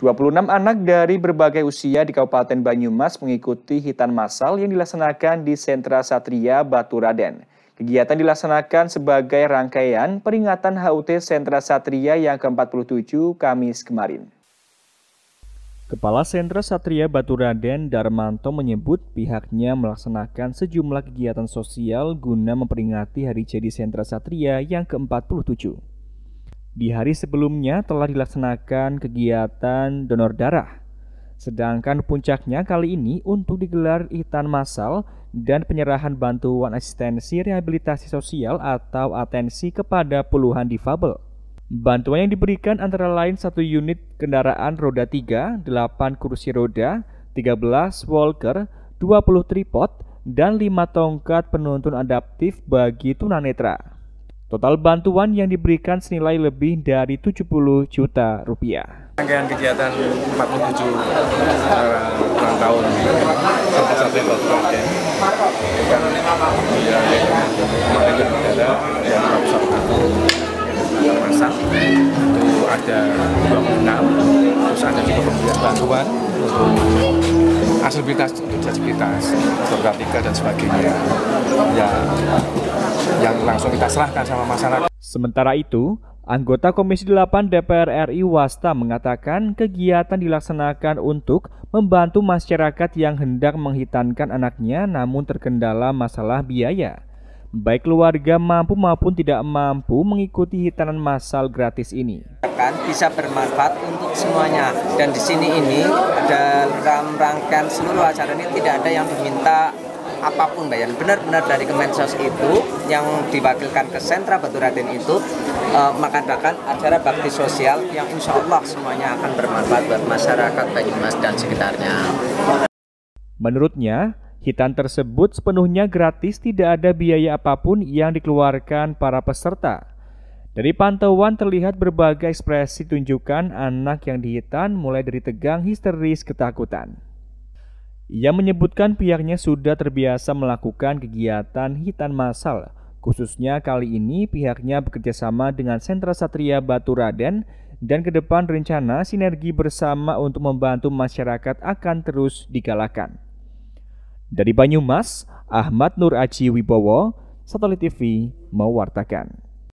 26 anak dari berbagai usia di Kabupaten Banyumas mengikuti hitan masal yang dilaksanakan di Sentra Satria Batu Raden. Kegiatan dilaksanakan sebagai rangkaian peringatan HUT Sentra Satria yang ke-47 Kamis kemarin. Kepala Sentra Satria Batu Raden Darmanto menyebut pihaknya melaksanakan sejumlah kegiatan sosial guna memperingati Hari Jadi Sentra Satria yang ke-47. Di hari sebelumnya telah dilaksanakan kegiatan donor darah. Sedangkan puncaknya kali ini untuk digelar hitan massal dan penyerahan bantuan asistensi rehabilitasi sosial atau atensi kepada puluhan difabel. Bantuan yang diberikan antara lain satu unit kendaraan roda 3, 8 kursi roda, 13 walker, 20 tripod, dan 5 tongkat penuntun adaptif bagi tunanetra. Total bantuan yang diberikan senilai lebih dari 70 juta rupiah. Rangkaian kegiatan 47 eh, ulang tahun salah satu itu iya, iya. kemarin itu ada yang masak itu ada 26 terus ada juga pemberian bantuan untuk aksesibilitas untuk disabilitas, serta dan sebagainya ya yang langsung kita serahkan sama masyarakat. Sementara itu, anggota Komisi 8 DPR RI Wasta mengatakan kegiatan dilaksanakan untuk membantu masyarakat yang hendak menghitankan anaknya namun terkendala masalah biaya. Baik keluarga mampu maupun tidak mampu mengikuti hitanan massal gratis ini. Bisa bermanfaat untuk semuanya dan di sini ini dalam rangkaian seluruh acara ini tidak ada yang diminta apapun mbak yang benar-benar dari Kemensos itu yang diwakilkan ke sentra Batu Raden itu uh, mengadakan acara bakti sosial yang insya Allah semuanya akan bermanfaat buat masyarakat Banyumas dan sekitarnya. Menurutnya, hitan tersebut sepenuhnya gratis tidak ada biaya apapun yang dikeluarkan para peserta. Dari pantauan terlihat berbagai ekspresi tunjukkan anak yang dihitan mulai dari tegang histeris ketakutan. Ia menyebutkan pihaknya sudah terbiasa melakukan kegiatan hitan massal. Khususnya kali ini pihaknya bekerjasama dengan Sentra Satria Batu Raden dan ke depan rencana sinergi bersama untuk membantu masyarakat akan terus digalakan. Dari Banyumas, Ahmad Nur Aji Wibowo, Satelit TV mewartakan.